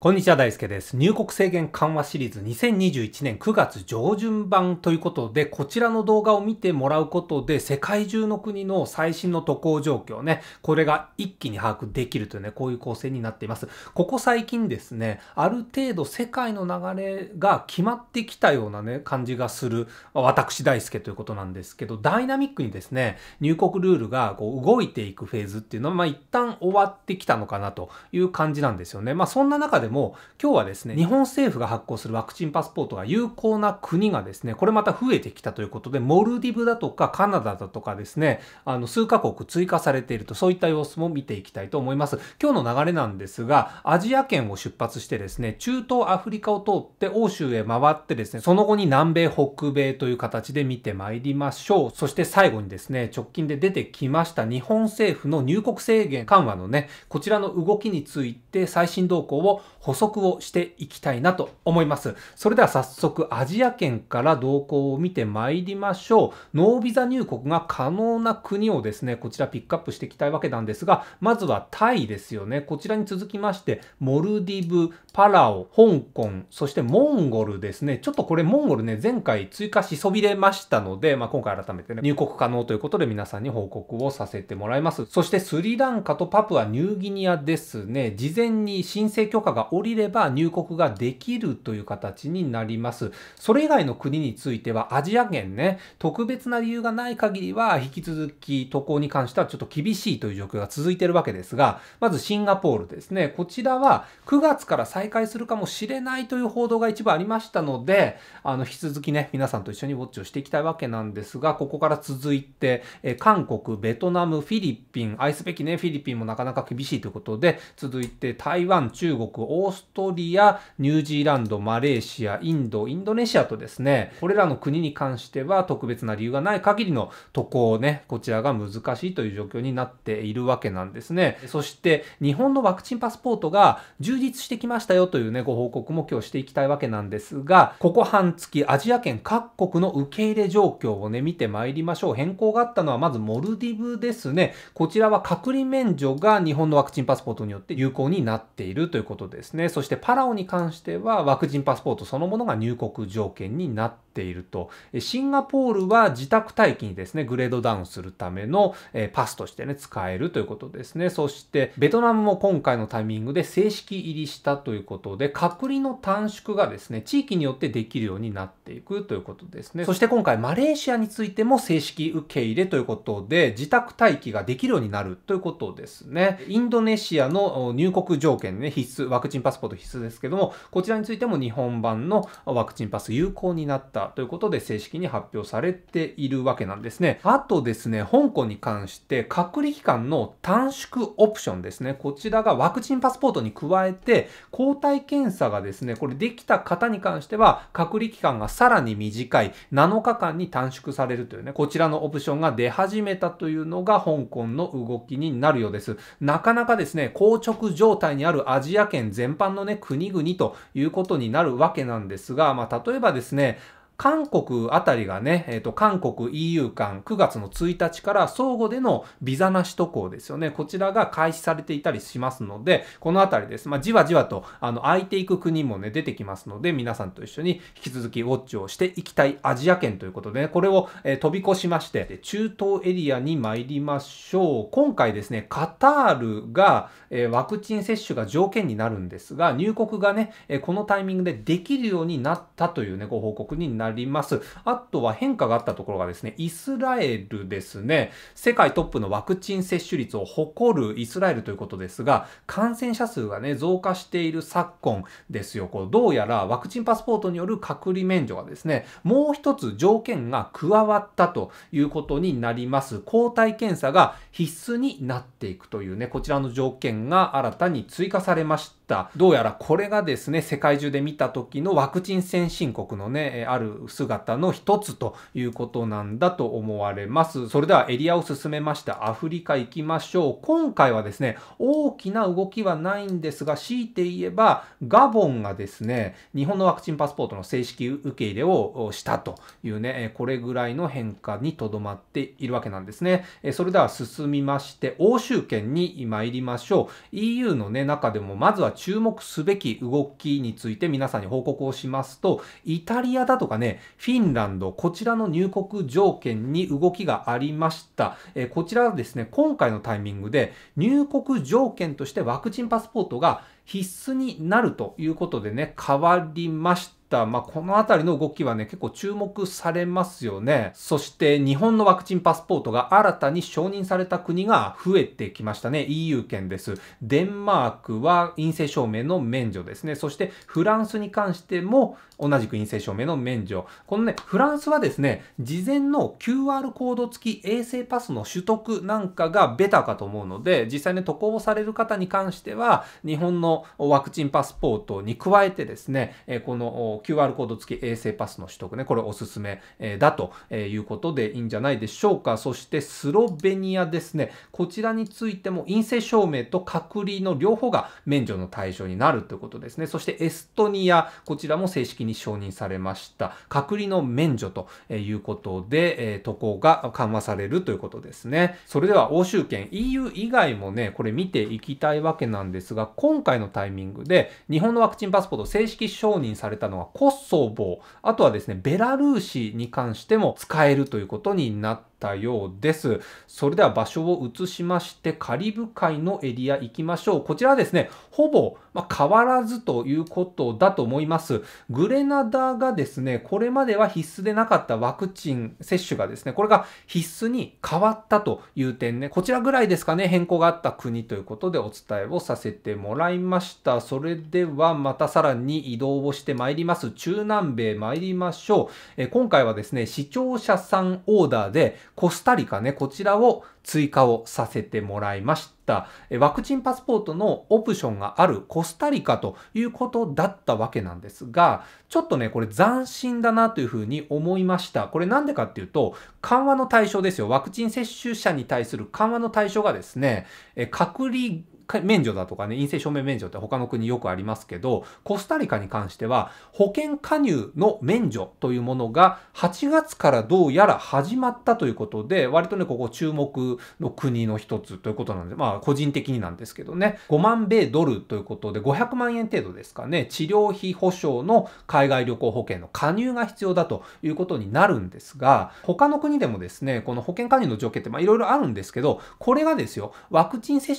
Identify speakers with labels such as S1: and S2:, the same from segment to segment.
S1: こんにちは、大輔です。入国制限緩和シリーズ2021年9月上旬版ということで、こちらの動画を見てもらうことで、世界中の国の最新の渡航状況ね、これが一気に把握できるというね、こういう構成になっています。ここ最近ですね、ある程度世界の流れが決まってきたようなね、感じがする、私大輔ということなんですけど、ダイナミックにですね、入国ルールがこう動いていくフェーズっていうのは、まあ一旦終わってきたのかなという感じなんですよね。まあそんな中ででも、今日はですね、日本政府が発行するワクチンパスポートが有効な国がですね、これまた増えてきたということで、モルディブだとかカナダだとかですね、あの、数カ国追加されていると、そういった様子も見ていきたいと思います。今日の流れなんですが、アジア圏を出発してですね、中東アフリカを通って欧州へ回ってですね、その後に南米、北米という形で見てまいりましょう。そして最後にですね、直近で出てきました日本政府の入国制限緩和のね、こちらの動きについて最新動向を補足をしていきたいなと思います。それでは早速アジア圏から動向を見ていりましょう。ノービザ入国が可能な国をですね、こちらピックアップしていきたいわけなんですが、まずはタイですよね。こちらに続きまして、モルディブ、パラオ、香港、そしてモンゴルですね。ちょっとこれモンゴルね、前回追加しそびれましたので、まあ、今回改めてね、入国可能ということで皆さんに報告をさせてもらいます。そしてスリランカとパプアニューギニアですね、事前に申請許可が降りれば入国ができるという形になります。それ以外の国についてはアジア圏ね、特別な理由がない限りは引き続き渡航に関してはちょっと厳しいという状況が続いているわけですが、まずシンガポールですね。こちらは9月から再開するかもしれないという報道が一部ありましたので、あの、引き続きね、皆さんと一緒にウォッチをしていきたいわけなんですが、ここから続いて、え韓国、ベトナム、フィリピン、愛すべきね、フィリピンもなかなか厳しいということで、続いて台湾、中国、オーストリア、ニュージーランド、マレーシア、インド、インドネシアとですね、これらの国に関しては特別な理由がない限りの渡航ね、こちらが難しいという状況になっているわけなんですね。そして日本のワクチンパスポートが充実してきましたよというね、ご報告も今日していきたいわけなんですが、ここ半月アジア圏各国の受け入れ状況をね、見てまいりましょう。変更があったのはまずモルディブですね。こちらは隔離免除が日本のワクチンパスポートによって有効になっているということです。ですね。そしてパラオに関してはワクチンパスポートそのものが入国条件になっていると。シンガポールは自宅待機にですね、グレードダウンするためのパスとしてね、使えるということですね。そしてベトナムも今回のタイミングで正式入りしたということで、隔離の短縮がですね、地域によってできるようになっていくということですね。そして今回マレーシアについても正式受け入れということで、自宅待機ができるようになるということですね。インドネシアの入国条件ね、必須ワクチンンパスポート必須ですけども、こちらについても日本版のワクチンパス有効になったということで正式に発表されているわけなんですね。あとですね、香港に関して隔離期間の短縮オプションですね。こちらがワクチンパスポートに加えて、抗体検査がですね、これできた方に関しては隔離期間がさらに短い7日間に短縮されるというね、こちらのオプションが出始めたというのが香港の動きになるようです。なかなかですね、硬直状態にあるアジア圏全全般のね、国々ということになるわけなんですが、まあ、例えばですね、韓国あたりがね、えっ、ー、と、韓国 EU 間9月の1日から相互でのビザなし渡航ですよね。こちらが開始されていたりしますので、このあたりです。まあ、じわじわと、あの、空いていく国もね、出てきますので、皆さんと一緒に引き続きウォッチをしていきたいアジア圏ということで、ね、これを、えー、飛び越しまして、中東エリアに参りましょう。今回ですね、カタールが、えー、ワクチン接種が条件になるんですが、入国がね、えこのタイミングでできるようになったというね、ご報告になります。ります。あとは変化があったところがですね、イスラエルですね、世界トップのワクチン接種率を誇るイスラエルということですが、感染者数がね、増加している昨今ですよ。こうどうやらワクチンパスポートによる隔離免除がですね、もう一つ条件が加わったということになります。抗体検査が必須になっていくというね、こちらの条件が新たに追加されました。た。。どうやらこれがですね、世界中で見た時のワクチン先進国のね、ある姿の一つということなんだと思われます。それではエリアを進めましたアフリカ行きましょう。今回はですね、大きな動きはないんですが、強いて言えば、ガボンがですね、日本のワクチンパスポートの正式受け入れをしたというね、これぐらいの変化にとどまっているわけなんですね。それでは進みまして、欧州圏に参りましょう。EU のね、中でもまずは注目すべき動きについて皆さんに報告をしますと、イタリアだとかね、フィンランド、こちらの入国条件に動きがありました。えこちらはですね、今回のタイミングで入国条件としてワクチンパスポートが必須になるということでね、変わりました。た、まあ、この辺りの動きはね、結構注目されますよね。そして、日本のワクチンパスポートが新たに承認された国が増えてきましたね。EU 圏です。デンマークは陰性証明の免除ですね。そして、フランスに関しても同じく陰性証明の免除。このね、フランスはですね、事前の QR コード付き衛生パスの取得なんかがベターかと思うので、実際ね、渡航される方に関しては、日本のワクチンパスポートに加えてですね、この QR コード付き衛星パスの取得ね、これおすすめだということでいいんじゃないでしょうか。そしてスロベニアですね、こちらについても陰性証明と隔離の両方が免除の対象になるということですね。そしてエストニア、こちらも正式に承認されました。隔離の免除ということで、渡航が緩和されるということですね。それでは欧州圏 EU 以外もね、これ見ていきたいわけなんですが、今回のタイミングで日本のワクチンパスポート正式承認されたのはコソボ、あとはですね、ベラルーシに関しても使えるということになってたようです。それでは場所を移しまして、カリブ海のエリア行きましょう。こちらはですね、ほぼ、まあ、変わらずということだと思います。グレナダがですね、これまでは必須でなかったワクチン接種がですね、これが必須に変わったという点ね、こちらぐらいですかね、変更があった国ということでお伝えをさせてもらいました。それではまたさらに移動をしてまいります。中南米参りましょう。え今回はですね、視聴者さんオーダーで、コスタリカね、こちらを追加をさせてもらいました。ワクチンパスポートのオプションがあるコスタリカということだったわけなんですが、ちょっとね、これ斬新だなというふうに思いました。これなんでかっていうと、緩和の対象ですよ。ワクチン接種者に対する緩和の対象がですね、隔離免除だとかね、陰性証明免除って他の国よくありますけど、コスタリカに関しては保険加入の免除というものが8月からどうやら始まったということで、割とね、ここ注目の国の一つということなんで、まあ個人的になんですけどね、5万米ドルということで500万円程度ですかね、治療費保障の海外旅行保険の加入が必要だということになるんですが、他の国でもですね、この保険加入の条件っていろいろあるんですけど、これがですよ、ワクチン接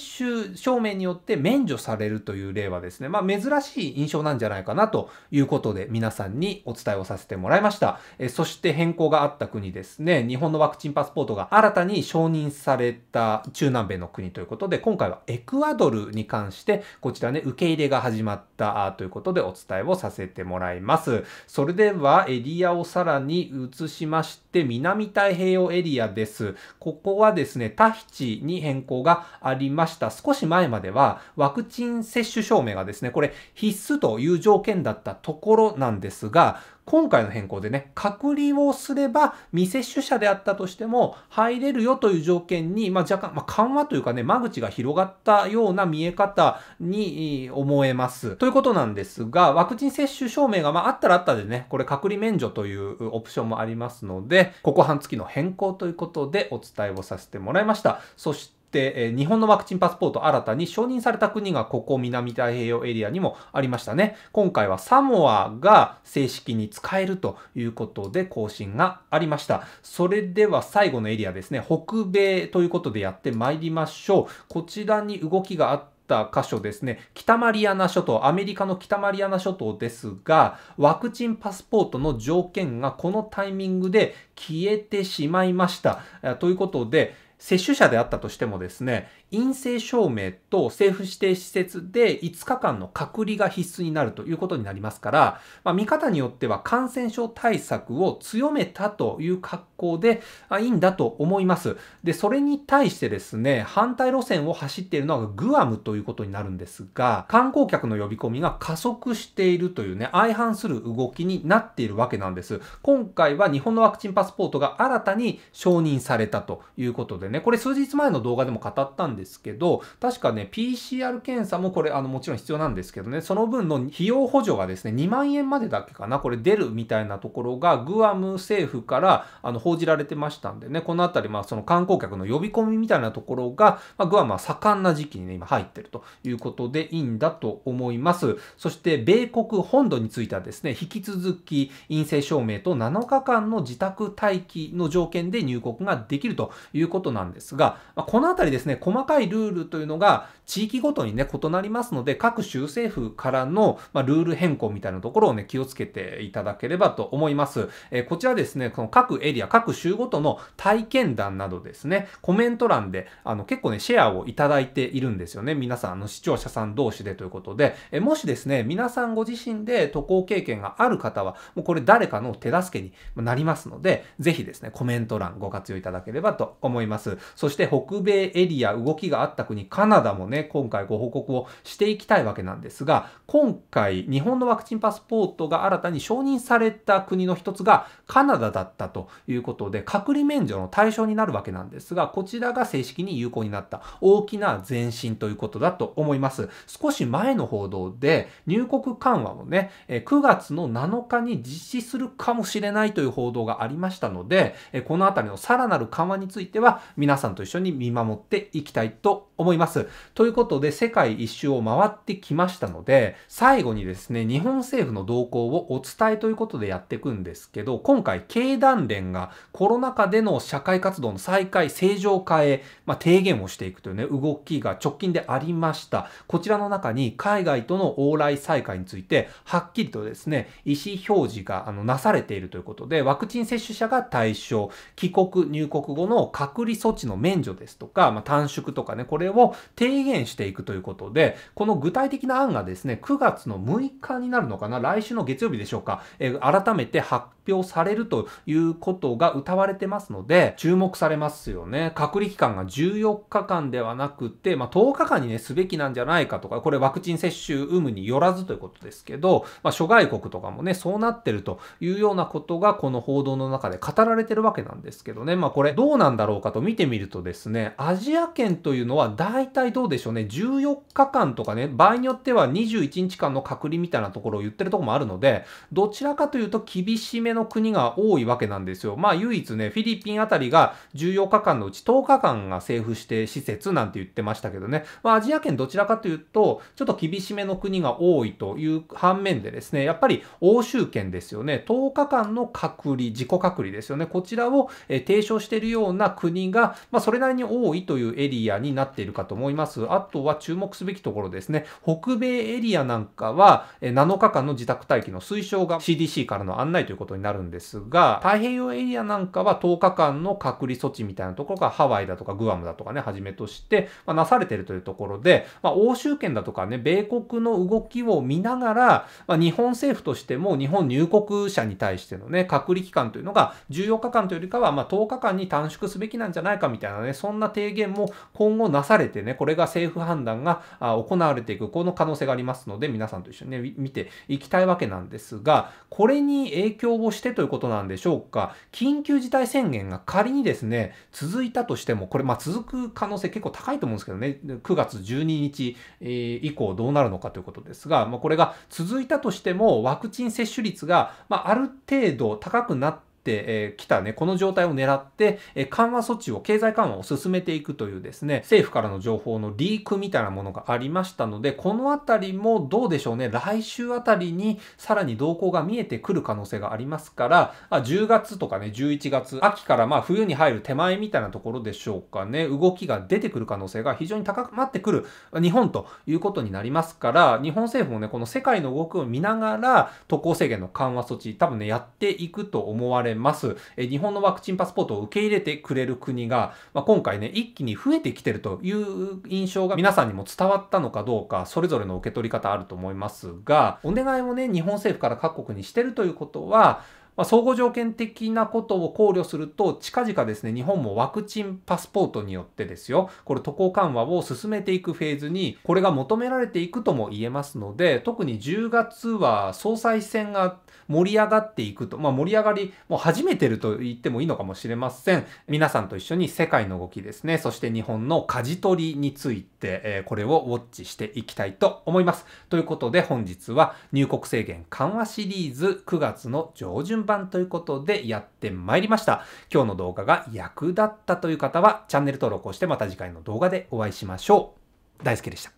S1: 種証明によって免除されるという例はですね、まあ珍しい印象なんじゃないかなということで皆さんにお伝えをさせてもらいました。えそして変更があった国ですね、日本のワクチンパスポートが新たに承認さされた中南米の国ということで、今回はエクアドルに関して、こちらね、受け入れが始まったということでお伝えをさせてもらいます。それでは、エリアをさらに移しまして、南太平洋エリアです。ここはですね、タヒチに変更がありました。少し前までは、ワクチン接種証明がですね、これ必須という条件だったところなんですが、今回の変更でね、隔離をすれば未接種者であったとしても入れるよという条件に、まあ、若干、まあ、緩和というかね、間口が広がったような見え方に思えます。ということなんですが、ワクチン接種証明が、まあ、あったらあったでね、これ隔離免除というオプションもありますので、ここ半月の変更ということでお伝えをさせてもらいました。そして、日本のワクチンパスポート新たに承認された国がここ南太平洋エリアにもありましたね。今回はサモアが正式に使えるということで更新がありました。それでは最後のエリアですね。北米ということでやってまいりましょう。こちらに動きがあってた箇所ですね、北マリアナ諸島、アメリカの北マリアナ諸島ですが、ワクチンパスポートの条件がこのタイミングで消えてしまいました。ということで、接種者であったとしてもですね陰性証明と政府指定施設で5日間の隔離が必須になるということになりますから、まあ、見方によっては感染症対策を強めたという格好でいいんだと思います。で、それに対してですね、反対路線を走っているのがグアムということになるんですが、観光客の呼び込みが加速しているというね、相反する動きになっているわけなんです。今回は日本のワクチンパスポートが新たに承認されたということでね、これ数日前の動画でも語ったんですですけど、確かね、PCR 検査もこれ、あの、もちろん必要なんですけどね、その分の費用補助がですね、2万円までだっけかな、これ出るみたいなところが、グアム政府からあの報じられてましたんでね、このあたり、まあ、その観光客の呼び込みみたいなところが、まあ、グアムは盛んな時期にね、今入ってるということでいいんだと思います。そして、米国本土についてはですね、引き続き陰性証明と7日間の自宅待機の条件で入国ができるということなんですが、まあ、このあたりですね、細かいルールというのが地域ごとにね、異なりますので、各州政府からの、まルール変更みたいなところをね、気をつけていただければと思います。えー、こちらですね、この各エリア、各州ごとの体験談などですね、コメント欄で、あの、結構ね、シェアをいただいているんですよね。皆さん、あの、視聴者さん同士でということで、えもしですね、皆さんご自身で渡航経験がある方は、もうこれ誰かの手助けになりますので、ぜひですね、コメント欄ご活用いただければと思います。そして、北米エリア動きがあった国、カナダもね、今回ご報告をしていきたいわけなんですが、今回、日本のワクチンパスポートが新たに承認された国の一つがカナダだったということで、隔離免除の対象になるわけなんですが、こちらが正式に有効になった大きな前進ということだと思います。少し前の報道で、入国緩和をね、9月の7日に実施するかもしれないという報道がありましたので、このあたりのさらなる緩和については、皆さんと一緒に見守っていきたいいと思います。ということで、世界一周を回ってきましたので、最後にですね、日本政府の動向をお伝えということでやっていくんですけど、今回、経団連がコロナ禍での社会活動の再開、正常化へ、まあ、提言をしていくというね、動きが直近でありました。こちらの中に、海外との往来再開について、はっきりとですね、意思表示があのなされているということで、ワクチン接種者が対象、帰国、入国後の隔離措置の免除ですとか、まあ、短縮ととかね、これを提言していくということで、この具体的な案がですね、9月の6日になるのかな、来週の月曜日でしょうか、えー、改めて発表されるということが歌われてますので、注目されますよね。隔離期間が14日間ではなくて、まあ、10日間にね、すべきなんじゃないかとか、これワクチン接種有無によらずということですけど、まあ、諸外国とかもね、そうなってるというようなことが、この報道の中で語られてるわけなんですけどね、まあ、これどうなんだろうかと見てみるとですね、アジア圏というのは大体どうでしょうね、14日間とかね、場合によっては21日間の隔離みたいなところを言ってるとこもあるので、どちらかというと厳しめのの国が多いわけなんですよ。まあ唯一ね、フィリピンあたりが14日間のうち10日間が政府指定施設なんて言ってましたけどね、まあアジア圏どちらかというと、ちょっと厳しめの国が多いという反面でですね、やっぱり欧州圏ですよね、10日間の隔離、自己隔離ですよね、こちらを提唱しているような国が、まあそれなりに多いというエリアになっているかと思います。あとは注目すべきところですね、北米エリアなんかは7日間の自宅待機の推奨が CDC からの案内ということにになるんですが、太平洋エリアなんかは10日間の隔離措置みたいなところがハワイだとかグアムだとかね、はじめとして、まあ、なされてるというところで、まあ、欧州圏だとかね、米国の動きを見ながら、まあ、日本政府としても日本入国者に対してのね、隔離期間というのが14日間というよりかは、ま10日間に短縮すべきなんじゃないかみたいなね、そんな提言も今後なされてね、これが政府判断が行われていく、この可能性がありますので、皆さんと一緒にね、見ていきたいわけなんですが、これに影響をしてということなんでしょうか、緊急事態宣言が仮にですね、続いたとしても、これ、ま続く可能性結構高いと思うんですけどね、9月12日以降どうなるのかということですが、まこれが続いたとしても、ワクチン接種率が、まあ、ある程度高くなって、ってきたね、この状態を狙って、緩和措置を、経済緩和を進めていくというですね、政府からの情報のリークみたいなものがありましたので、このあたりもどうでしょうね、来週あたりにさらに動向が見えてくる可能性がありますから、10月とかね、11月、秋からまあ冬に入る手前みたいなところでしょうかね、動きが出てくる可能性が非常に高まってくる日本ということになりますから、日本政府もね、この世界の動きを見ながら、渡航制限の緩和措置、多分ね、やっていくと思われます。ます。え日本のワクチンパスポートを受け入れてくれる国が、まあ、今回ね、一気に増えてきてるという印象が皆さんにも伝わったのかどうか、それぞれの受け取り方あると思いますが、お願いをね、日本政府から各国にしてるということは、まあ、相互条件的なことを考慮すると、近々ですね、日本もワクチンパスポートによってですよ、これ渡航緩和を進めていくフェーズに、これが求められていくとも言えますので、特に10月は総裁選が盛り上がっていくと、まあ、盛り上がり、もう初めてると言ってもいいのかもしれません。皆さんと一緒に世界の動きですね、そして日本の舵取りについて、えこれをウォッチしていきたいと思います。ということで本日は入国制限緩和シリーズ9月の上旬版ということでやってまいりました。今日の動画が役立ったという方はチャンネル登録をしてまた次回の動画でお会いしましょう。大輔でした。